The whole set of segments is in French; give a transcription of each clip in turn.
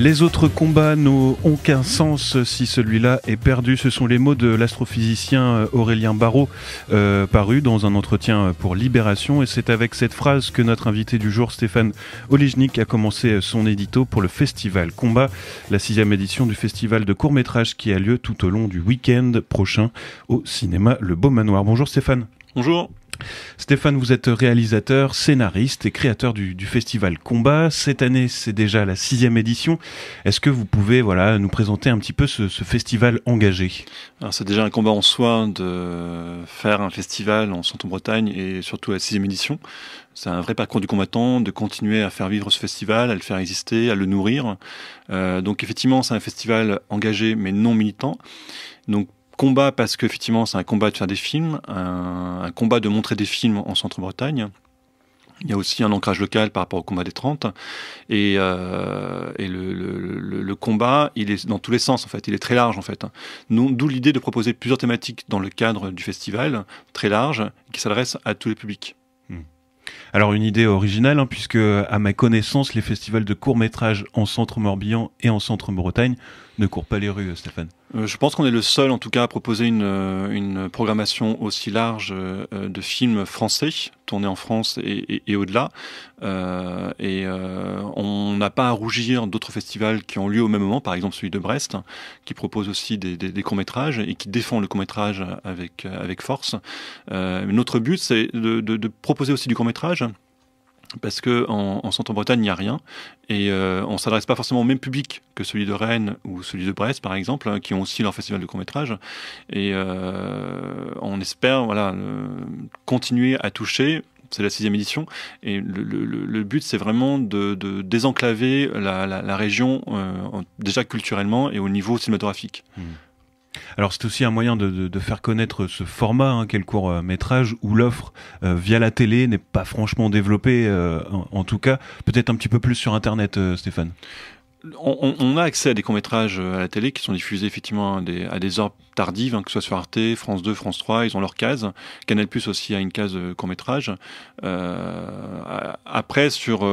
Les autres combats n'ont aucun sens si celui-là est perdu. Ce sont les mots de l'astrophysicien euh, Aurélien Barraud, euh, paru dans un entretien pour Libération. Et c'est avec cette phrase que notre invité du jour, Stéphane Olignik, a commencé son édito pour le festival Combat, la sixième édition du festival de court-métrage qui a lieu tout au long du week-end prochain au cinéma Le Beau Manoir. Bonjour Stéphane. Bonjour. Stéphane, vous êtes réalisateur, scénariste et créateur du, festival Combat. Cette année, c'est déjà la sixième édition. Est-ce que vous pouvez voilà, nous présenter un petit peu ce, festival engagé C'est déjà un combat en soi de faire un festival en Centre-Bretagne et surtout à la sixième édition. C'est un vrai parcours du combattant de continuer à faire vivre ce festival, à le faire exister, à le nourrir. Euh, donc effectivement, c'est un festival engagé mais non militant. Donc combat parce qu'effectivement, c'est un combat de faire des films, un, combat de montrer des films en Centre-Bretagne. Il y a aussi un ancrage local par rapport au combat des 30. Et, euh, le, le, combat, il est dans tous les sens, en fait. Il est très large, en fait. D'où l'idée de proposer plusieurs thématiques dans le cadre du festival, très large, qui s'adresse à tous les publics. Hmm. Alors une idée originale, hein, puisque à ma connaissance, les festivals de courts métrages en Centre-Morbihan et en Centre-Bretagne ne court pas les rues, Stéphane. Euh, je pense qu'on est le seul, en tout cas, à proposer une, euh, une programmation aussi large euh, de films français, tournés en France et, et, au-delà. et on n'a pas à rougir d'autres festivals qui ont lieu au même moment, par exemple celui de Brest, hein, qui propose aussi des, des, courts-métrages et qui défend le court-métrage avec, avec force. notre but, c'est de, de, de proposer aussi du court-métrage parce que en, en Centre-Bretagne, il n'y a rien. Et euh, on ne s'adresse pas forcément au même public que celui de Rennes ou celui de Brest, par exemple, hein, qui ont aussi leur festival de court-métrage. Et euh, on espère voilà, continuer à toucher. C'est la sixième édition. Et le, le, le but, c'est vraiment de, de, désenclaver la, la, la région, euh, déjà culturellement et au niveau cinématographique. Mmh. Alors c'est aussi un moyen de, faire connaître ce format, hein, quel court euh, métrage, où l'offre euh, via la télé n'est pas franchement développée, euh, en, tout cas peut-être un petit peu plus sur Internet, Stéphane. On, a accès à des courts-métrages à la télé qui sont diffusés effectivement à des, heures tardives, hein, que ce soit sur Arte, France 2, France 3, ils ont leur case. Canal Plus aussi a une case court-métrage. après, sur,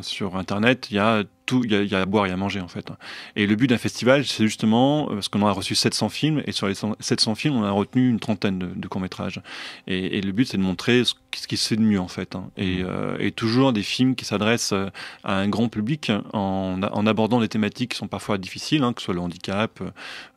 sur Internet, il y a il y, a à boire, il y a à manger en fait. Et le but d'un festival, c'est justement euh, parce qu'on a reçu 700 films et sur les 700 films, on a retenu une trentaine de, courts métrages. Et, le but, c'est de montrer ce, qui se fait de mieux en fait. Hein. Mmh. Euh, et, toujours des films qui s'adressent euh, à un grand public en, abordant des thématiques qui sont parfois difficiles, hein, que ce soit le handicap,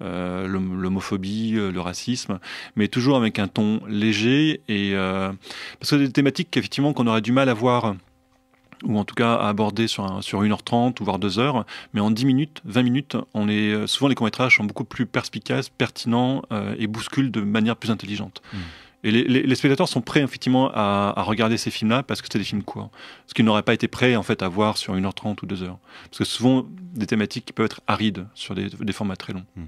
l'homophobie, le racisme, mais toujours avec un ton léger et parce que des thématiques qu'effectivement qu'on aurait du mal à voir ou en tout cas à aborder sur, sur 1h30 ou voire 2 h mais en 10 minutes, 20 minutes, on est, euh, souvent les courts-métrages sont beaucoup plus perspicaces, pertinents euh, et bousculent de manière plus intelligente. Hmm. Et les, spectateurs sont prêts effectivement à, à regarder ces films-là parce que c'est des films courts. Ce qu'ils n'auraient pas été prêts en fait à voir sur 1h30 ou 2 h Parce que souvent des thématiques qui peuvent être arides sur des, formats très longs. Hmm.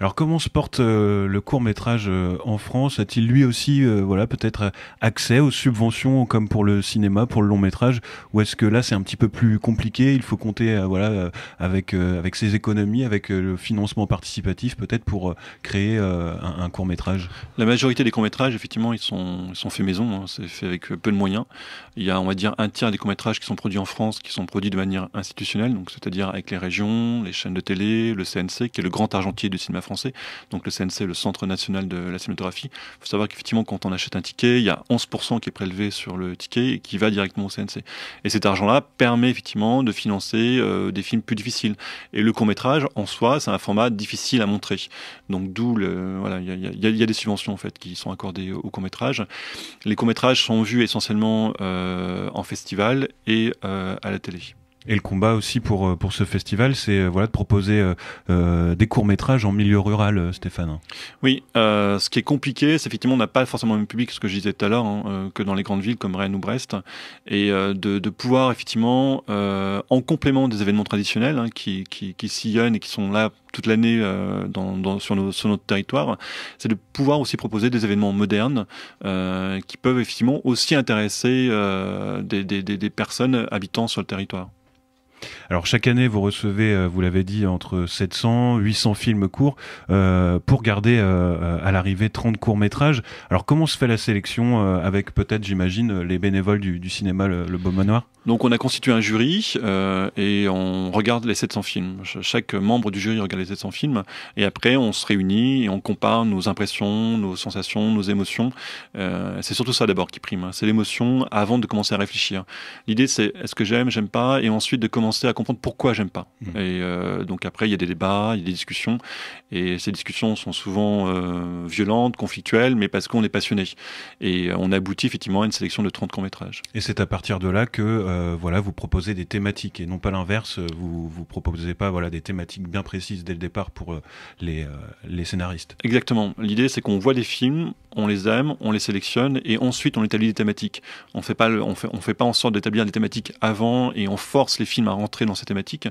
Alors comment se porte euh, le court métrage euh, en France A-t-il lui aussi euh, voilà peut-être accès aux subventions comme pour le cinéma, pour le long métrage Ou est-ce que là c'est un petit peu plus compliqué Il faut compter voilà avec avec ses économies, avec le financement participatif peut-être pour créer un, court métrage. La majorité des courts métrages effectivement ils sont sont faits maison, hein. c'est fait avec peu de moyens. Il y a on va dire un tiers des courts métrages qui sont produits en France qui sont produits de manière institutionnelle, donc c'est-à-dire avec les régions, les chaînes de télé, le CNC qui est le grand argentier du cinéma français, donc le CNC, le Centre national de la cinématographie. Il faut savoir qu'effectivement, quand on achète un ticket, il y a 11% qui est prélevé sur le ticket et qui va directement au CNC. Et cet argent-là permet effectivement de financer euh, des films plus difficiles. Et le court-métrage, en soi, c'est un format difficile à montrer. Donc d'où, voilà, il y a, des subventions en fait qui sont accordées au court métrage Les court métrages sont vus essentiellement euh, en festival et euh, à la télé. Et le combat aussi pour euh, pour ce festival, c'est euh, voilà de proposer euh, des courts métrages en milieu rural, Stéphane. Oui, ce qui est compliqué, c'est effectivement on n'a pas forcément le même public, ce que je disais tout à l'heure, hein, que dans les grandes villes comme Rennes ou Brest, et de, pouvoir effectivement, en complément des événements traditionnels hein, qui, qui, sillonnent et qui sont là toute l'année sur, notre territoire, c'est de pouvoir aussi proposer des événements modernes qui peuvent effectivement aussi intéresser des, des personnes habitant sur le territoire. Alors chaque année, vous recevez, euh, vous l'avez dit, entre 700, 800 films courts euh, pour garder euh, à l'arrivée 30 courts métrages. Alors comment se fait la sélection avec peut-être, j'imagine, les bénévoles du, cinéma Le, Beau Manoir Donc on a constitué un jury et on regarde les 700 films. Chaque membre du jury regarde les 700 films et après on se réunit et on compare nos impressions, nos sensations, nos émotions. c'est surtout ça d'abord qui prime. Hein. C'est l'émotion avant de commencer à réfléchir. L'idée c'est est-ce que j'aime, j'aime pas, et ensuite de commencer à comprendre pourquoi j'aime pas. Mmh. Et euh, donc après, il y a des débats, il y a des discussions, et ces discussions sont souvent euh, violentes, conflictuelles, mais parce qu'on est passionné. Et on aboutit effectivement à une sélection de 30 courts métrages. Et c'est à partir de là que euh, voilà, vous proposez des thématiques et non pas l'inverse. Vous vous proposez pas voilà des thématiques bien précises dès le départ pour les les scénaristes. Exactement. L'idée, c'est qu'on voit des films, on les aime, on les sélectionne, et ensuite on établit des thématiques. On fait pas on fait on fait pas en sorte d'établir des thématiques avant et on force les films à rentrer dans ces thématiques.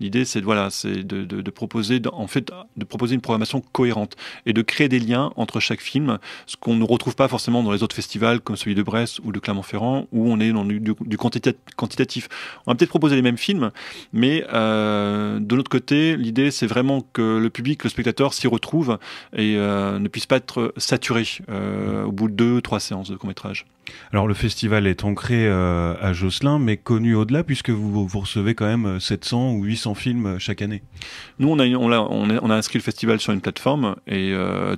L'idée, c'est voilà, c'est de, proposer, en fait, de proposer une programmation cohérente et de créer des liens entre chaque film, ce qu'on ne retrouve pas forcément dans les autres festivals comme celui de Brest ou de Clermont-Ferrand, où on est dans du, quantitatif. On va peut-être proposer les mêmes films, mais euh, de l'autre côté, l'idée, c'est vraiment que le public, le spectateur s'y retrouve et euh, ne puisse pas être saturé euh, au bout de deux, trois séances de court métrage. Alors le festival est ancré euh, à Josselin, mais connu au-delà puisque vous, recevez quand même 700 euh, ou 800 films euh, chaque année. Nous, on a, on inscrit le festival sur une plateforme et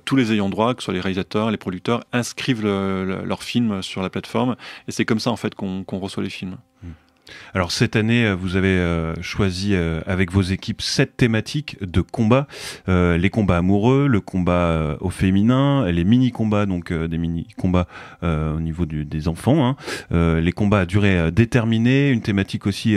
tous les ayants droit, que ce soit les réalisateurs, les producteurs, inscrivent leurs films sur la plateforme et c'est comme ça en fait qu'on reçoit les films. Hmm. Alors cette année, euh, vous avez euh, choisi euh, avec vos équipes sept thématiques de combats les combats amoureux, le combat au féminin, les mini combats donc des mini combats au niveau du, des enfants, hein. les combats à durée déterminée, une thématique aussi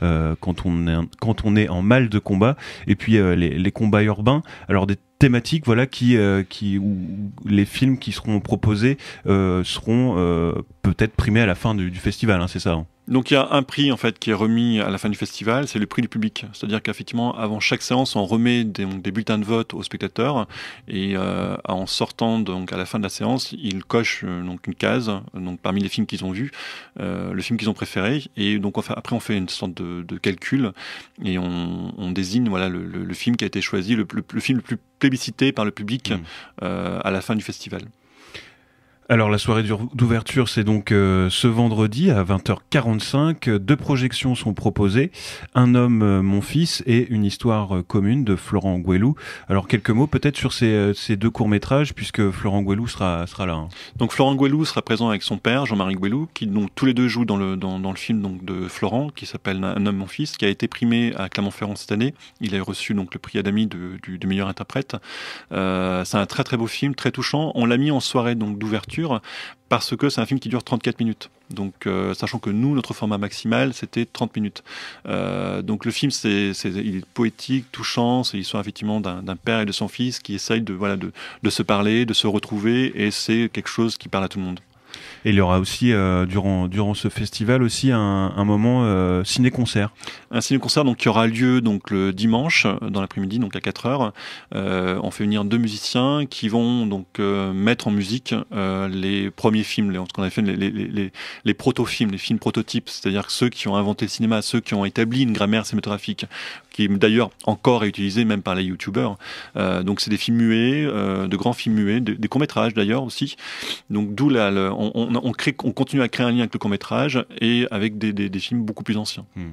quand on est quand on est en mal de combat, et puis les, combats urbains. Alors des thématiques voilà qui qui où les films qui seront proposés seront peut-être primés à la fin du, festival hein, c'est ça hein. Donc il y a un prix en fait qui est remis à la fin du festival, c'est le prix du public. C'est-à-dire qu'effectivement, avant chaque séance, on remet des, bulletins de vote aux spectateurs et euh, en sortant donc à la fin de la séance, ils cochent euh, donc une case donc parmi les films qu'ils ont vus, euh, le film qu'ils ont préféré et donc après on fait une sorte de, calcul et on, désigne voilà le, film qui a été choisi, le, film le plus plébiscité par le public mmh. à la fin du festival. Alors la soirée d'ouverture, c'est donc euh, ce vendredi à 20h45. Deux projections sont proposées. Un homme, euh, mon fils, et une histoire euh, commune de Florent Guélou. Alors quelques mots peut-être sur ces, deux courts-métrages, puisque Florent Guélou sera, sera là. Hein. Donc Florent Guélou sera présent avec son père, Jean-Marie Guélou, qui donc, tous les deux jouent dans le, dans, le film donc, de Florent, qui s'appelle Un homme, mon fils, qui a été primé à Clermont-Ferrand cette année. Il a reçu donc le prix Adami du, meilleur interprète. c'est un très très beau film, très touchant. On l'a mis en soirée donc d'ouverture parce que c'est un film qui dure 34 minutes. Donc, euh, sachant que nous, notre format maximal, c'était 30 minutes. Euh, donc, le film, c'est, il est poétique, touchant. C'est l'histoire effectivement d'un, père et de son fils qui essayent de, voilà, de se parler, de se retrouver. Et c'est quelque chose qui parle à tout le monde. Et il y aura aussi, euh, durant, durant ce festival, aussi un, un moment euh, ciné-concert. Un ciné-concert donc, qui aura lieu donc, le dimanche, euh, dans l'après-midi, donc à 4h. on fait venir deux musiciens qui vont donc mettre en musique les premiers films, les, qu'on fait les, les, les, les proto-films, les films prototypes, c'est-à-dire ceux qui ont inventé le cinéma, ceux qui ont établi une grammaire cinématographique, qui d'ailleurs encore est utilisée même par les youtubeurs. donc c'est des films muets, de grands films muets, des courts-métrages d'ailleurs aussi. Donc d'où là on, continue à créer un lien avec le court métrage et avec des, films beaucoup plus anciens. Hmm.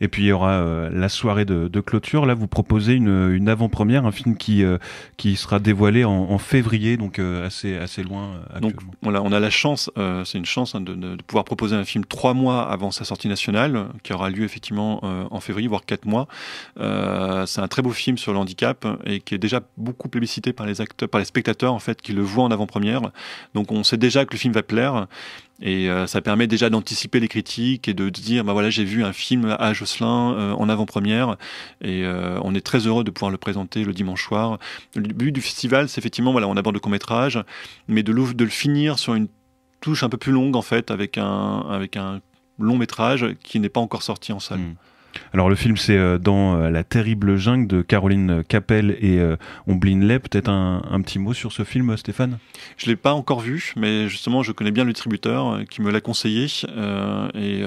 Et puis il y aura euh, la soirée de, clôture. Là, vous proposez une, avant-première, un film qui, euh, qui sera dévoilé en, février, donc euh, assez, assez loin. donc on a la chance, c'est une chance hein, de, de, pouvoir proposer un film trois mois avant sa sortie nationale, qui aura lieu effectivement en février, voire quatre mois. c'est un très beau film sur le handicap et qui est déjà beaucoup plébiscité par les acteurs, par les spectateurs en fait, qui le voient en avant-première. Donc on sait déjà que le film va plaire. Et euh, ça permet déjà d'anticiper les critiques et de dire, bah voilà, j'ai vu un film à Josselin euh, en avant-première et euh, on est très heureux de pouvoir le présenter le dimanche soir. Le but du festival, c'est effectivement, voilà, on aborde le court-métrage, mais de, le finir sur une touche un peu plus longue en fait, avec un, avec un long métrage qui n'est pas encore sorti en salle. Mmh. Alors le film c'est euh, dans euh, La terrible jungle de Caroline Capel et euh, Omblin Peut-être un, petit mot sur ce film Stéphane Je l'ai pas encore vu mais justement je connais bien le distributeur qui me l'a conseillé et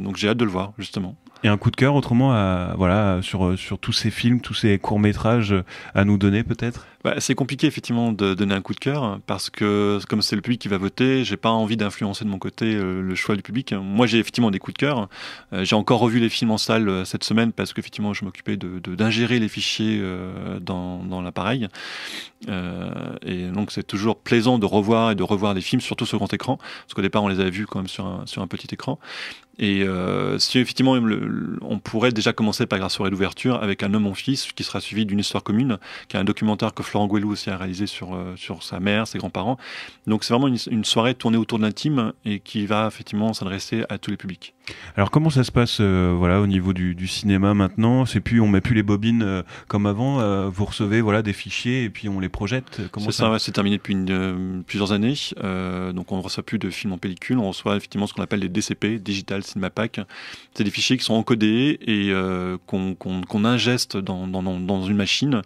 donc j'ai hâte de le voir justement. Et un coup de cœur autrement voilà sur tous ces films, tous ces courts-métrages à nous donner peut-être bah, c'est compliqué effectivement de donner un coup de cœur parce que comme c'est le public qui va voter, j'ai pas envie d'influencer de mon côté euh, le choix du public. Moi j'ai effectivement des coups de cœur. Euh, j'ai encore revu les films en salle euh, cette semaine parce qu'effectivement je m'occupais d'ingérer les fichiers dans, l'appareil. et donc c'est toujours plaisant de revoir et de revoir les films, surtout sur grand écran, parce qu'au départ on les avait vus quand même sur un, petit écran. Et si effectivement on pourrait déjà commencer par la soirée d'ouverture avec Un homme mon fils qui sera suivi d'une histoire commune, qui est un documentaire que Florent aussi a réalisé sur, euh, sur sa mère, ses grands-parents. Donc c'est vraiment une, soirée tournée autour de l'intime et qui va effectivement s'adresser à tous les publics. Alors comment ça se passe euh, voilà, au niveau du, cinéma maintenant C'est plus on met plus les bobines euh, comme avant, vous recevez voilà, des fichiers et puis on les projette. C'est ça, c'est terminé depuis plusieurs années. donc on ne reçoit plus de films en pellicule, on reçoit effectivement ce qu'on appelle les DCP, Digital Cinema Pack. C'est des fichiers qui sont encodés et qu'on ingeste dans, dans une machine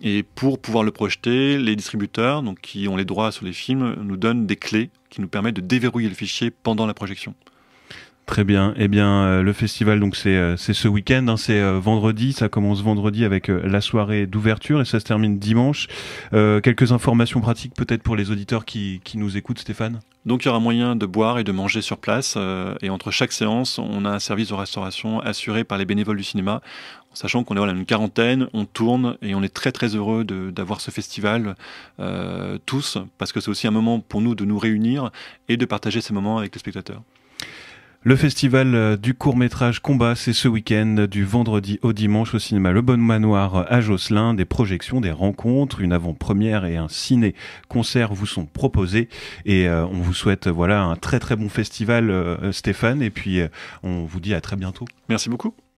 et pour pouvoir le projeter, les distributeurs, donc qui ont les droits sur les films, nous donnent des clés qui nous permettent de déverrouiller le fichier pendant la projection. Très bien. Eh bien, euh, le festival, donc c'est euh, ce week-end, hein. c'est euh, vendredi. Ça commence vendredi avec la soirée d'ouverture et ça se termine dimanche. quelques informations pratiques peut-être pour les auditeurs qui, qui, nous écoutent, Stéphane. Donc, il y aura moyen de boire et de manger sur place. et entre chaque séance, on a un service de restauration assuré par les bénévoles du cinéma sachant qu'on est voilà, une quarantaine, on tourne et on est très très heureux d'avoir ce festival euh, tous, parce que c'est aussi un moment pour nous de nous réunir et de partager ces moments avec les spectateurs. Le festival euh, du court métrage Combat, c'est ce week-end du vendredi au dimanche au cinéma Le Bon Manoir à Josselin. Des projections, des rencontres, une avant-première et un ciné-concert vous sont proposés. Et euh, on vous souhaite voilà un très très bon festival, Stéphane. Et puis on vous dit à très bientôt. Merci beaucoup.